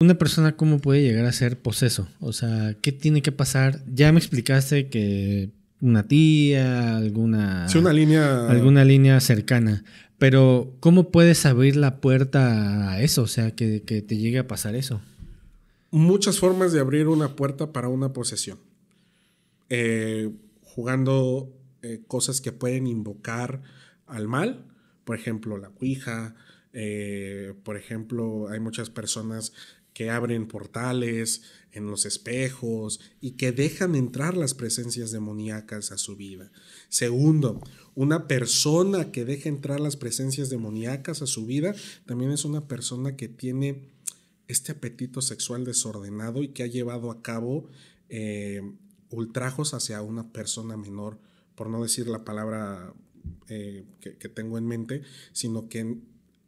una persona cómo puede llegar a ser poseso? O sea, ¿qué tiene que pasar? Ya me explicaste que una tía, alguna... línea... Alguna línea cercana. Pero, ¿cómo puedes abrir la puerta a eso? O sea, que, te llegue a pasar eso. Muchas formas de abrir una puerta para una posesión. Eh, jugando eh, cosas que pueden invocar al mal, por ejemplo, la cuija, eh, por ejemplo, hay muchas personas que abren portales en los espejos y que dejan entrar las presencias demoníacas a su vida. Segundo, una persona que deja entrar las presencias demoníacas a su vida también es una persona que tiene este apetito sexual desordenado y que ha llevado a cabo eh, ultrajos hacia una persona menor, por no decir la palabra eh, que, tengo en mente, sino que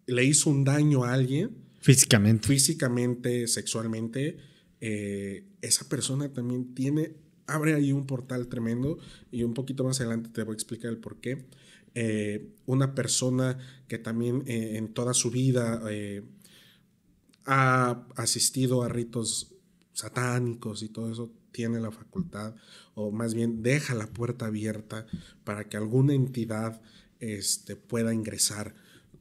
le hizo un daño a alguien Físicamente. Físicamente, sexualmente, eh, esa persona también tiene, abre ahí un portal tremendo y un poquito más adelante te voy a explicar el por qué. Eh, una persona que también eh, en toda su vida ha asistido a ritos satánicos y todo eso, tiene la facultad, o más bien deja la puerta abierta para que alguna entidad este, pueda ingresar.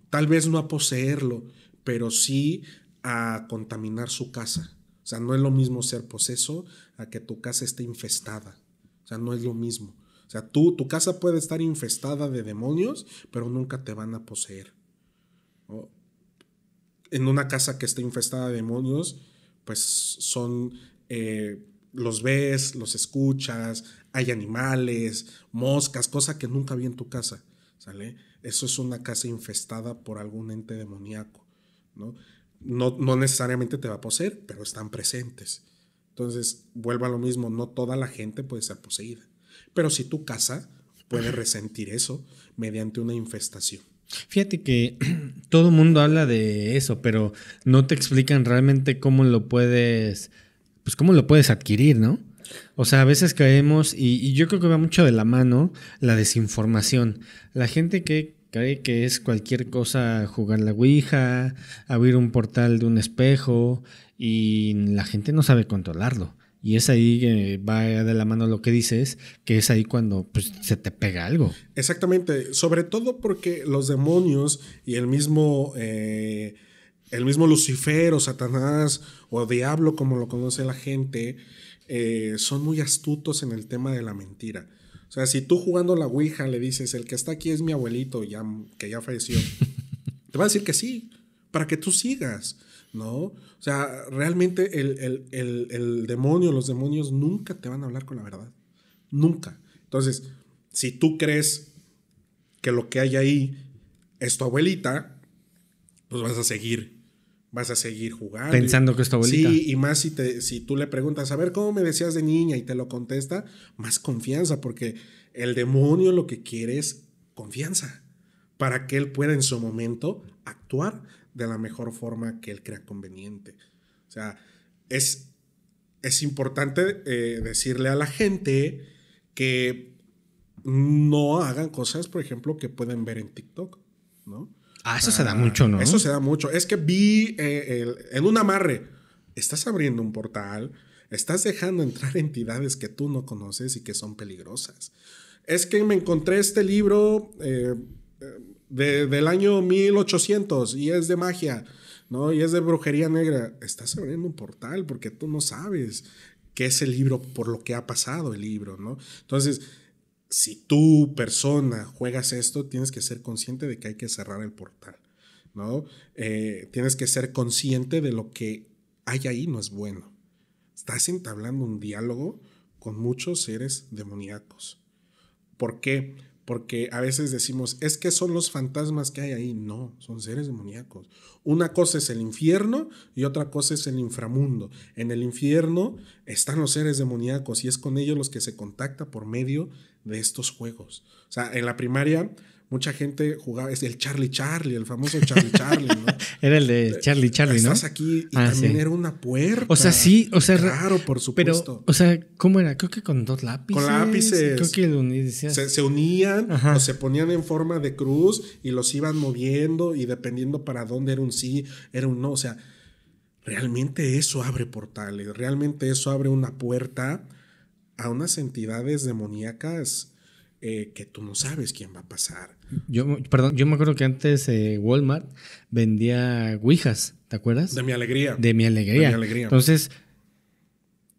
Tal vez no a poseerlo, pero sí a contaminar su casa. O sea, no es lo mismo ser poseso a que tu casa esté infestada. O sea, no es lo mismo. O sea, tú, tu casa puede estar infestada de demonios, pero nunca te van a poseer. En una casa que esté infestada de demonios, pues son, eh, los ves, los escuchas, hay animales, moscas, cosa que nunca vi en tu casa. ¿Sale? Eso es una casa infestada por algún ente demoníaco. ¿no? No, necesariamente te va a poseer, pero están presentes. Entonces, vuelva a lo mismo, no toda la gente puede ser poseída. Pero si tu casa puede resentir eso mediante una infestación. Fíjate que todo mundo habla de eso, pero no te explican realmente cómo lo puedes, pues cómo lo puedes adquirir, ¿no? O sea, a veces caemos, y, y, yo creo que va mucho de la mano la desinformación. La gente que que es cualquier cosa, jugar la Ouija, abrir un portal de un espejo y la gente no sabe controlarlo. Y es ahí que va de la mano lo que dices, que es ahí cuando pues, se te pega algo. Exactamente, sobre todo porque los demonios y el mismo, eh, el mismo Lucifer o Satanás o Diablo, como lo conoce la gente, eh, son muy astutos en el tema de la mentira. O sea, si tú jugando la Ouija le dices, el que está aquí es mi abuelito, ya, que ya falleció, te va a decir que sí, para que tú sigas, ¿no? O sea, realmente el, el demonio, los demonios nunca te van a hablar con la verdad, nunca. Entonces, si tú crees que lo que hay ahí es tu abuelita, pues vas a seguir vas a seguir jugando. Pensando que es tu Sí, y más si, te, si tú le preguntas, a ver, ¿cómo me decías de niña? Y te lo contesta, más confianza, porque el demonio lo que quiere es confianza, para que él pueda en su momento actuar de la mejor forma que él crea conveniente. O sea, es, es importante eh, decirle a la gente que no hagan cosas, por ejemplo, que pueden ver en TikTok, ¿no? Ah, eso se da ah, mucho, ¿no? Eso se da mucho. Es que vi eh, en un amarre, estás abriendo un portal, estás dejando entrar entidades que tú no conoces y que son peligrosas. Es que me encontré este libro eh, de, del año 1800 y es de magia, ¿no? Y es de brujería negra. Estás abriendo un portal porque tú no sabes qué es el libro, por lo que ha pasado el libro, ¿no? Entonces si tú, persona, juegas esto, tienes que ser consciente de que hay que cerrar el portal, ¿no? Eh, tienes que ser consciente de lo que hay ahí no es bueno. Estás entablando un diálogo con muchos seres demoníacos. ¿Por qué? porque a veces decimos, es que son los fantasmas que hay ahí. No, son seres demoníacos. Una cosa es el infierno y otra cosa es el inframundo. En el infierno están los seres demoníacos y es con ellos los que se contacta por medio de estos juegos. O sea, en la primaria mucha gente jugaba, es el Charlie Charlie, el famoso Charlie Charlie, ¿no? era el de Charlie Charlie, ¿no? Estás aquí y ah, también era una puerta. O sea, sí, o sea, raro por supuesto. Pero, o sea, ¿cómo era? Creo que con dos lápices. Con lápices. Creo que Se, unían o se ponían en forma de cruz y los iban moviendo y dependiendo para dónde era un sí, era un no, o sea, realmente eso abre portales, realmente eso abre una puerta a unas entidades demoníacas eh, que tú no sabes quién va a pasar. Yo, perdón, yo me acuerdo que antes eh, Walmart vendía Ouijas, ¿te acuerdas? De mi alegría. De mi alegría. De mi alegría. Entonces,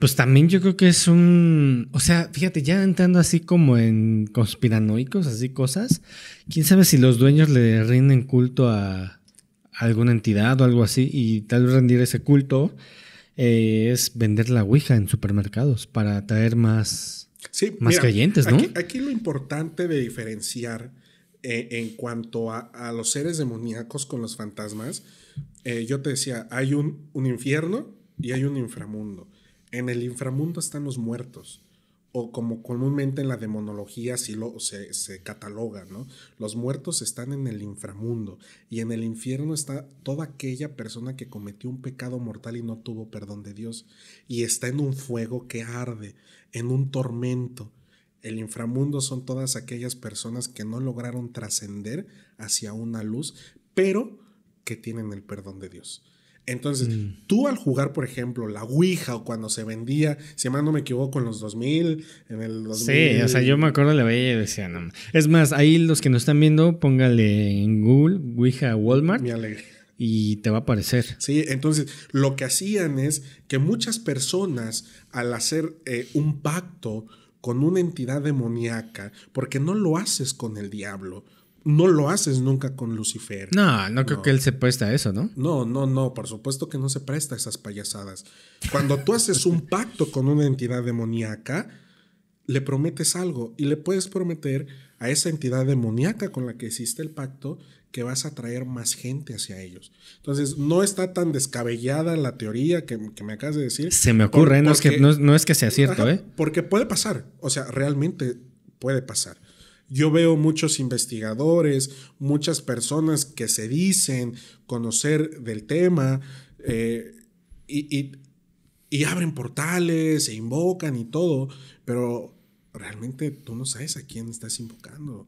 pues también yo creo que es un. O sea, fíjate, ya entrando así como en conspiranoicos, así cosas. Quién sabe si los dueños le rinden culto a alguna entidad o algo así. Y tal vez rendir ese culto eh, es vender la Ouija en supermercados para atraer más más ¿no? Aquí, lo importante de diferenciar eh, en cuanto a, los seres demoníacos con los fantasmas, eh, yo te decía, hay un infierno y hay un inframundo. En el inframundo están los muertos como comúnmente en la demonología se, cataloga, Los muertos están en el inframundo y en el infierno está toda aquella persona que cometió un pecado mortal y no tuvo perdón de Dios y está en un fuego que arde, en un tormento. El inframundo son todas aquellas personas que no lograron trascender hacia una luz, pero que tienen el perdón de Dios. Entonces, mm. tú al jugar, por ejemplo, la Ouija o cuando se vendía, si mal no me equivoco, en los 2000, en el 2000. Sí, o sea, yo me acuerdo la veía y decía, no. Es más, ahí los que nos están viendo, póngale en Google Ouija Walmart. alegre. Y te va a aparecer. Sí, entonces lo que hacían es que muchas personas al hacer eh, un pacto con una entidad demoníaca, porque no lo haces con el diablo, no lo haces nunca con Lucifer. No, no creo que él se presta a eso, ¿no? No, no, no, por supuesto que no se presta a esas payasadas. Cuando tú haces un pacto con una entidad demoníaca, le prometes algo y le puedes prometer a esa entidad demoníaca con la que hiciste el pacto que vas a traer más gente hacia ellos. Entonces, no está tan descabellada la teoría que, me acabas de decir. Se me ocurre, no, es que, sea cierto, ¿eh? Porque puede pasar, o sea, realmente puede pasar. Yo veo muchos investigadores, muchas personas que se dicen conocer del tema eh, y, y abren portales, se invocan y todo, pero realmente tú no sabes a quién estás invocando.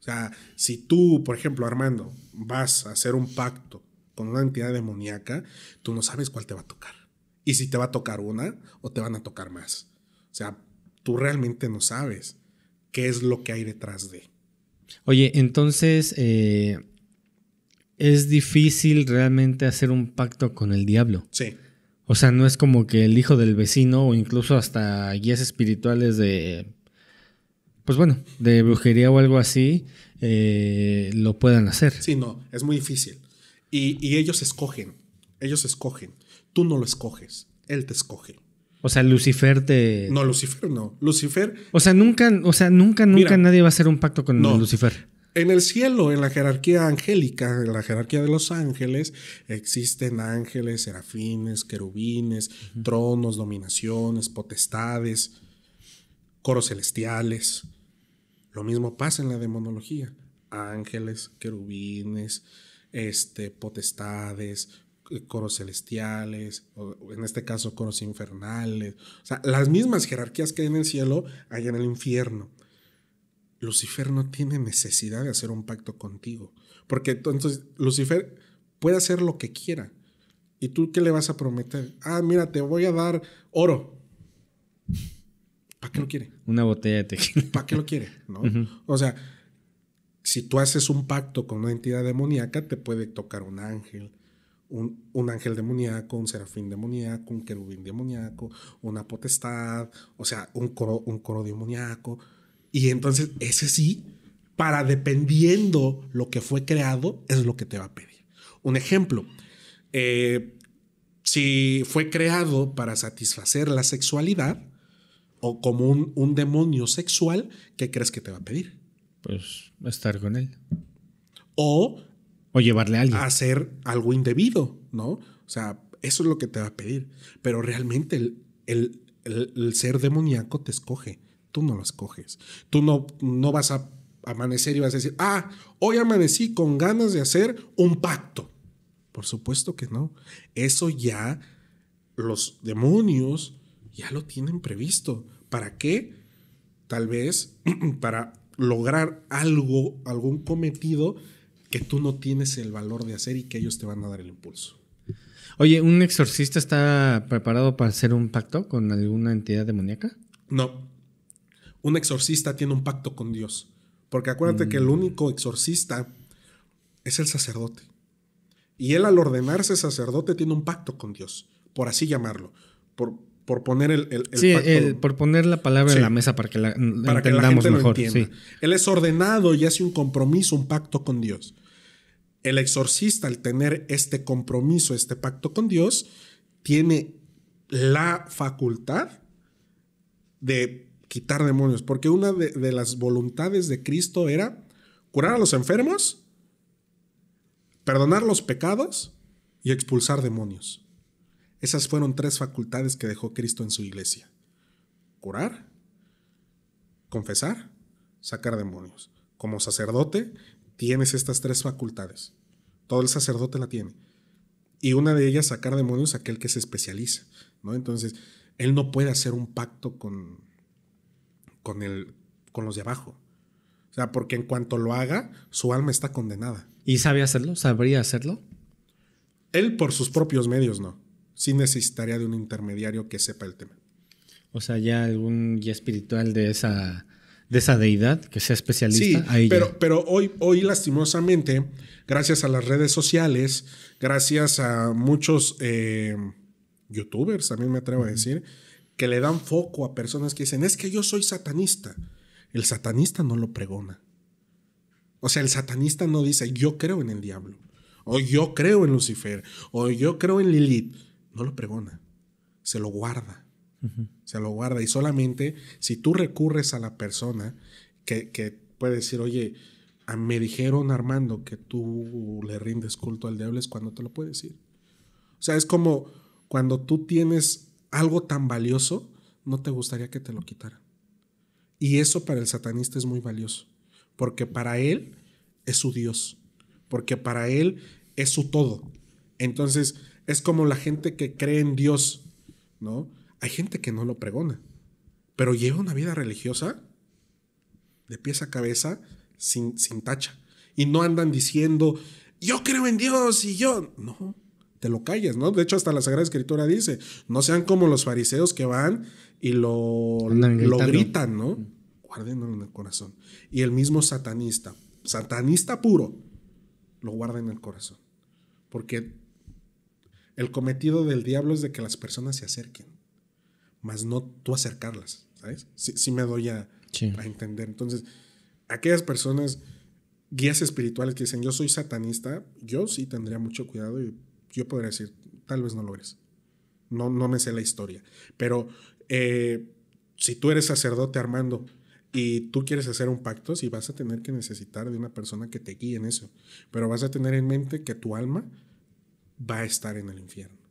O sea, si tú, por ejemplo, Armando, vas a hacer un pacto con una entidad demoníaca, tú no sabes cuál te va a tocar. Y si te va a tocar una o te van a tocar más. O sea, tú realmente no sabes qué es lo que hay detrás de. Oye, entonces eh, es difícil realmente hacer un pacto con el diablo. Sí. O sea, no es como que el hijo del vecino o incluso hasta guías espirituales de, pues bueno, de brujería o algo así, eh, lo puedan hacer. Sí, no, es muy difícil. y ellos escogen, ellos escogen. Tú no lo escoges, él te escoge. O sea, Lucifer te. No, Lucifer no. Lucifer. O sea, nunca, o sea, nunca, nunca nadie va a hacer un pacto con no. Lucifer. En el cielo, en la jerarquía angélica, en la jerarquía de los ángeles, existen ángeles, serafines, querubines, tronos, dominaciones, potestades, coros celestiales. Lo mismo pasa en la demonología. Ángeles, querubines, este, potestades, eh, coros celestiales, o en este caso coros infernales, o sea, las mismas jerarquías que hay en el cielo hay en el infierno. Lucifer no tiene necesidad de hacer un pacto contigo, porque entonces Lucifer puede hacer lo que quiera. ¿Y tú qué le vas a prometer? Ah, mira, te voy a dar oro. ¿Para qué lo quiere? Una botella de tequila. ¿Para qué lo quiere? O sea, si tú haces un pacto con una entidad demoníaca, te puede tocar un ángel, un, ángel demoníaco, un serafín demoníaco, un querubín demoníaco, una potestad, o sea, un coro, un coro demoníaco. Y entonces ese sí, para dependiendo lo que fue creado, es lo que te va a pedir. Un ejemplo, eh, si fue creado para satisfacer la sexualidad o como un, un demonio sexual, ¿qué crees que te va a pedir? Pues estar con él. O o llevarle a alguien. A hacer algo indebido, ¿no? O sea, eso es lo que te va a pedir. Pero realmente el, el, ser demoníaco te escoge. Tú no lo escoges. Tú no, no vas a amanecer y vas a decir, ah, hoy amanecí con ganas de hacer un pacto. Por supuesto que no. Eso ya los demonios ya lo tienen previsto. ¿Para qué? Tal vez para lograr algo, algún cometido que tú no tienes el valor de hacer y que ellos te van a dar el impulso. Oye, ¿un exorcista está preparado para hacer un pacto con alguna entidad demoníaca? No. Un exorcista tiene un pacto con Dios. Porque acuérdate que el mm. único exorcista es el sacerdote. Y él al ordenarse sacerdote tiene un pacto con Dios, por así llamarlo. Por, por poner el, poner la palabra en la mesa para que la gente mejor. Él es ordenado y hace un compromiso, un pacto con Dios. El exorcista, al tener este compromiso, este pacto con Dios, tiene la facultad de quitar demonios, porque una de las voluntades de Cristo era curar a los enfermos, perdonar los pecados y expulsar demonios. Esas fueron tres facultades que dejó Cristo en su iglesia. Curar, confesar, sacar demonios. Como sacerdote tienes estas tres facultades. Todo el sacerdote la tiene. Y una de ellas, sacar demonios, aquel que se especializa. ¿no? Entonces, él no puede hacer un pacto con, con, con los de abajo. O sea, porque en cuanto lo haga, su alma está condenada. ¿Y sabe hacerlo? ¿Sabría hacerlo? Él por sus propios medios no sí necesitaría de un intermediario que sepa el tema. O sea, ya algún guía espiritual de esa, de esa deidad que sea especialista. pero, pero hoy, hoy lastimosamente, gracias a las redes sociales, gracias a muchos eh, youtubers, youtubers, mí me atrevo a decir, que le dan foco a personas que dicen, es que yo soy satanista. El satanista no lo pregona. O sea, el satanista no dice, yo creo en el diablo, o yo creo en Lucifer, o yo creo en Lilith no lo pregona, se lo guarda. Se lo guarda y solamente si tú recurres a la persona que, que puede decir, oye, me dijeron Armando que tú le rindes culto al diablo es cuando te lo puede decir. O sea, es como cuando tú tienes algo tan valioso, no te gustaría que te lo quitaran. Y eso para el satanista es muy valioso, porque para él es su Dios, porque para él es su todo. Entonces, es como la gente que cree en Dios, ¿no? Hay gente que no lo pregona, pero lleva una vida religiosa de pies a cabeza sin, sin tacha. Y no andan diciendo, yo creo en Dios y yo. No, te lo calles, ¿no? De hecho, hasta la Sagrada Escritura dice, no sean como los fariseos que van y lo, lo gritan, ¿no? Mm. Guárdenlo en el corazón. Y el mismo satanista, satanista puro, lo guarda en el corazón. Porque el cometido del diablo es de que las personas se acerquen, más no tú acercarlas, ¿sabes? Sí, me doy a, entender. Entonces, aquellas personas, guías espirituales que dicen, yo soy satanista, yo sí tendría mucho cuidado y yo podría decir, tal vez no lo eres. No, no me sé la historia. Pero eh, si tú eres sacerdote Armando y tú quieres hacer un pacto, sí vas a tener que necesitar de una persona que te guíe en eso. Pero vas a tener en mente que tu alma va a estar en el infierno.